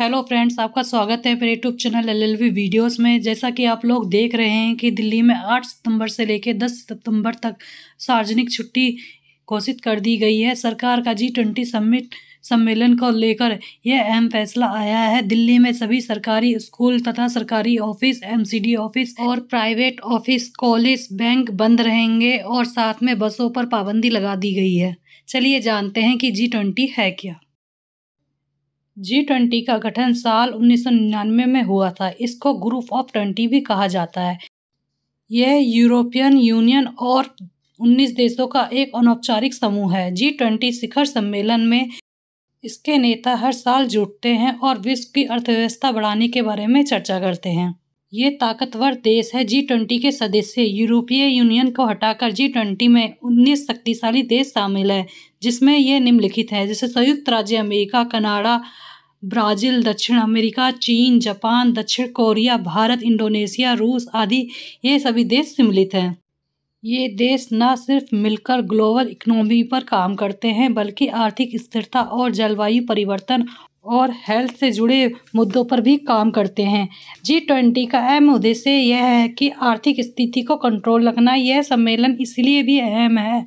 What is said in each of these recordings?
hello friends आपका स्वागत है मेरे YouTube channel L L videos में जैसा कि आप लोग देख रहे हैं कि दिल्ली में 8 सितंबर से लेकर 10 सितंबर तक सार्वजनिक छुट्टी घोषित कर दी गई है सरकार का जी ट्वेंटी समिट सम्मेलन को लेकर यह अहम फैसला आया है दिल्ली में सभी सरकारी स्कूल तथा सरकारी ऑफिस एमसीडी ऑफिस और प्राइवेट ऑफिस कॉलेज बैंक बंद रहेंगे और साथ में बसों पर पाबंदी लगा दी गई है चलिए जानते हैं कि जी ट्वेंटी है क्या जी ट्वेंटी का गठन साल 1999 में हुआ था इसको ग्रुप ऑफ ट्वेंटी भी कहा जाता है यह यूरोपियन यूनियन और 19 देशों का एक अनौपचारिक समूह है जी ट्वेंटी शिखर सम्मेलन में इसके नेता हर साल जुटते हैं और विश्व की अर्थव्यवस्था बढ़ाने के बारे में चर्चा करते हैं ये ताकतवर देश है जी ट्वेंटी के सदस्य यूरोपीय यूनियन को हटाकर जी ट्वेंटी में उन्नीस शक्तिशाली देश शामिल है जिसमें ये निम्नलिखित है जैसे संयुक्त राज्य अमेरिका कनाडा ब्राज़ील दक्षिण अमेरिका चीन जापान दक्षिण कोरिया भारत इंडोनेशिया रूस आदि ये सभी देश सम्मिलित हैं ये देश न सिर्फ मिलकर ग्लोबल इकोनॉमी पर काम करते हैं बल्कि आर्थिक स्थिरता और जलवायु परिवर्तन और हेल्थ से जुड़े मुद्दों पर भी काम करते हैं जी ट्वेंटी का अहम उद्देश्य यह है कि आर्थिक स्थिति को कंट्रोल रखना यह सम्मेलन इसलिए भी अहम है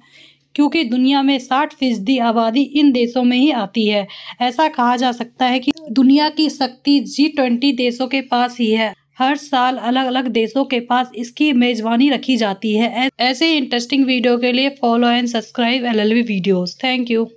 क्योंकि दुनिया में साठ फीसदी आबादी इन देशों में ही आती है ऐसा कहा जा सकता है कि दुनिया की शक्ति जी ट्वेंटी देशों के पास ही है हर साल अलग अलग देशों के पास इसकी मेजबानी रखी जाती है ऐसे इंटरेस्टिंग वीडियो के लिए follow and subscribe L L videos thank you